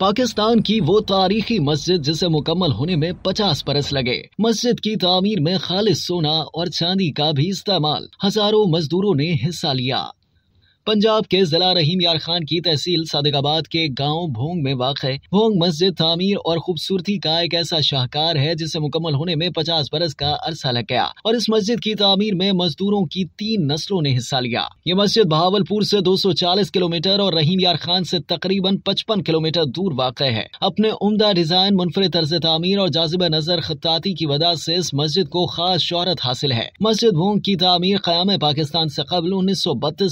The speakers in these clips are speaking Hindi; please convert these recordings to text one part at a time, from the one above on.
पाकिस्तान की वो तारीखी मस्जिद जिसे मुकम्मल होने में 50 बरस लगे मस्जिद की तामीर में खालिश सोना और चांदी का भी इस्तेमाल हजारों मजदूरों ने हिस्सा लिया पंजाब के जिला रहीम यार खान की तहसील सादिकाबाद के गांव भोंग में वाक़ भोंग मस्जिद तामीर और खूबसूरती का एक ऐसा शाहकार है जिसे मुकम्मल होने में पचास बरस का अरसा लग गया और इस मस्जिद की तामीर में मजदूरों की तीन नस्लों ने हिस्सा लिया ये मस्जिद भावलपुर से 240 किलोमीटर और रहीम यार खान से तकरीबन पचपन किलोमीटर दूर वाक़ है अपने उमदा डिजाइन मुनफरद तर्ज तामीर और जाजिब नजर खताती की वजह से इस मस्जिद को खास शोहरत हासिल है मस्जिद भोंग की तामीर क्याम पाकिस्तान से कबल उन्नीस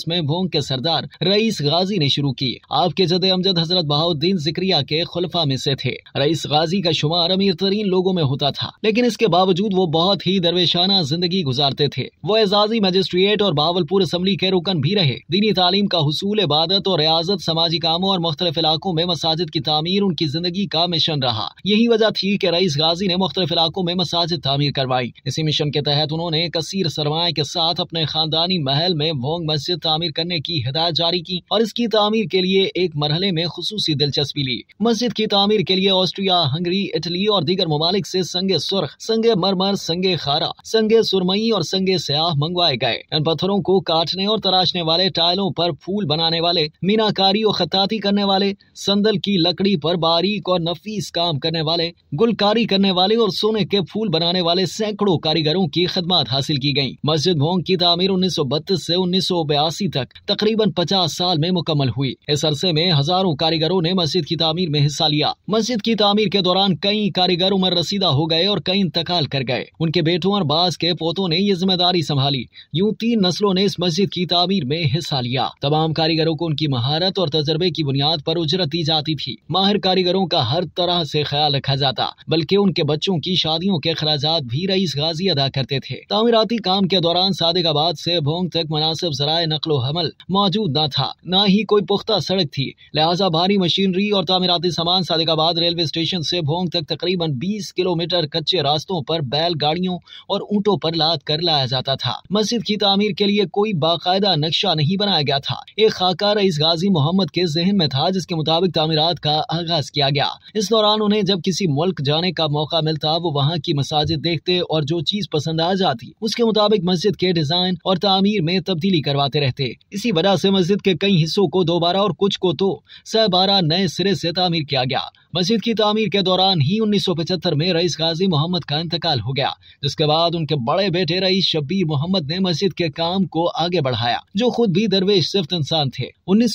में भोंग के सरदार रईस गाजी ने शुरू की आपके जद अमजद हजरत बहाउद्दीन जिक्रिया के खुलफा में से थे रईस गाजी का शुमार अमीर तरीन लोगों में होता था लेकिन इसके बावजूद वो बहुत ही दरवेशाना जिंदगी गुजारते थे वो एजाजी मजिस्ट्रेट और बावलपुर असम्बली के रुकन भी रहे दीनी तालीम का हसूल इबादत और रियाजत समाजी कामों और मुख्तलिफ इलाकों में मसाजिद की तमीर उनकी जिंदगी का मिशन रहा यही वजह थी कि रईस गाजी ने मुख्तलिफ इलाकों में मसाजिद तमीर करवाई इसी मिशन के तहत उन्होंने कसीर सरमाए के साथ अपने खानदानी महल में भोंग मस्जिद तमीर करने की की हिदायत जारी की और इसकी तमीर के लिए एक मरहले में खसूस दिलचस्पी ली मस्जिद की तमीर के लिए ऑस्ट्रिया हंगरी इटली और दीगर ममालिक ऐसी संगे सुर्ख संगे मरमर संगे खारा संगे सुरमई और संगे सयाह मंगवाए गए इन पत्थरों को काटने और तराशने वाले टाइलों पर फूल बनाने वाले मीनाकारी और खताती करने वाले संदल की लकड़ी पर बारीक और नफीस काम करने वाले गुलकारी करने वाले और सोने के फूल बनाने वाले सैकड़ों कारीगरों की खदमात हासिल की गयी मस्जिद भोंग की तमीर उन्नीस सौ बत्तीस ऐसी उन्नीस सौ बयासी तक तकरीबन पचास साल में मुकम्मल हुई इस अरसे में हजारों कारीगरों ने मस्जिद की तामीर में हिस्सा लिया मस्जिद की तामीर के दौरान कई कारीगर उम्र रसीदा हो गए और कई इंतकाल कर गए उनके बेटों और बास के पोतों ने ये जिम्मेदारी संभाली यूँ तीन नस्लों ने इस मस्जिद की तामीर में हिस्सा लिया तमाम कारीगरों को उनकी महारत और तजर्बे की बुनियाद पर उजरत दी जाती थी माहिर कारीगरों का हर तरह से ख्याल रखा जाता बल्कि उनके बच्चों की शादियों के अखराज भी रईस गाजी अदा करते थे तामीराती काम के दौरान सादिकाबाद से भोंग तक मुनासिब जराये नकलो हमल मौजूद न था न ही कोई पुख्ता सड़क थी लिहाजा भारी मशीनरी और तामीराती सामान सादिकाबाद रेलवे स्टेशन से भोंग तक तकरीबन 20 किलोमीटर कच्चे रास्तों पर गाड़ियों और ऊँटों पर लाद कर लाया जाता था मस्जिद की तमीर के लिए कोई बाकायदा नक्शा नहीं बनाया गया था एक खाकार इस गाजी मोहम्मद के जहन में था जिसके मुताबिक तमीरत का आगाज किया गया इस दौरान उन्हें जब किसी मुल्क जाने का मौका मिलता वो वहाँ की मसाजिद देखते और जो चीज पसंद आ जाती उसके मुताबिक मस्जिद के डिजाइन और तमीर में तब्दीली करवाते रहते इसी वजह से मस्जिद के कई हिस्सों को दोबारा और कुछ को तो सहबारा नए सिरे से तामीर किया गया मस्जिद की तामीर के दौरान ही 1975 में रईस गाजी मोहम्मद का इंतकाल हो गया जिसके बाद उनके बड़े बेटे रईस शब्बीर मोहम्मद ने मस्जिद के काम को आगे बढ़ाया जो खुद भी दरवेश सिफ्त इंसान थे उन्नीस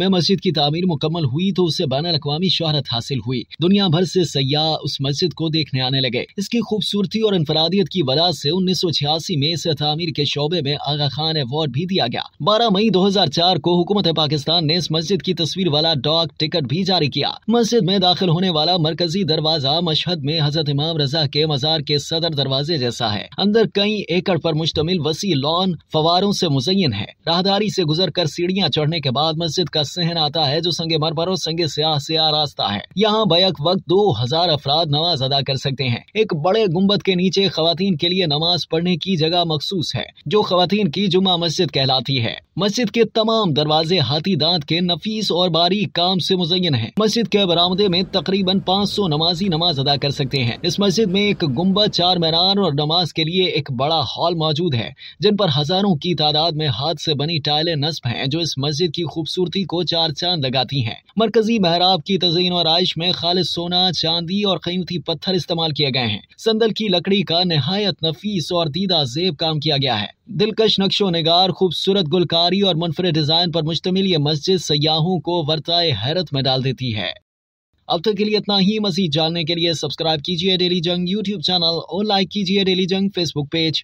में मस्जिद की तामीर मुकम्मल हुई तो उसे बैन अवी शहरत हासिल हुई दुनिया भर से सयाह उस मस्जिद को देखने आने लगे इसकी खूबसूरती और इनफरादियत की वजह से उन्नीस में इसे तामीर के शोबे में आगा खान अवार्ड भी दिया गया बारह मई दो 2004 को हुकूमत पाकिस्तान ने इस मस्जिद की तस्वीर वाला डॉग टिकट भी जारी किया मस्जिद में दाखिल होने वाला मरकजी दरवाजा मशहद में हजरत इमाम रजा के मजार के सदर दरवाजे जैसा है अंदर कई एकड़ पर मुश्तमिल वसी लॉन फवारों से मुजयन है राहदारी से गुजर कर सीढ़ियाँ चढ़ने के बाद मस्जिद का सहन आता है जो संगे मरमर और संगे स्याह से रास्ता है यहाँ बैक वक्त दो हजार अफराद नमाज अदा कर सकते हैं एक बड़े गुम्बद के नीचे खातन के लिए नमाज पढ़ने की जगह मखसूस है जो खातन की जुमा मस्जिद कहलाती है मस्जिद मस्जिद के तमाम दरवाजे हाथी दांत के नफीस और बारीक काम से मुजयन है मस्जिद के बरामदे में तकरीबन 500 नमाजी नमाज अदा कर सकते हैं इस मस्जिद में एक गुम्बद चार मीनार और नमाज के लिए एक बड़ा हॉल मौजूद है जिन पर हजारों की तादाद में हाथ से बनी टाइलें नस्ब हैं जो इस मस्जिद की खूबसूरती को चार चांद लगाती हैं मरकजी महराब की तजीन और आयश में खालिद सोना चांदी और कीमती पत्थर इस्तेमाल किए गए हैं संदल की लकड़ी का नहायत नफीस और दीदा जेब काम किया गया है दिलकश नक्शो नगार खूबसूरत गुलकारी और मुनफरद डिज़ाइन पर मुश्तमिल ये मस्जिद सयाहों को वर्ताए हैरत में डाल देती है अब तक के लिए इतना ही मजीद जानने के लिए सब्सक्राइब कीजिए डेली जंग यूट्यूब चैनल और लाइक कीजिए डेली जंग फेसबुक पेज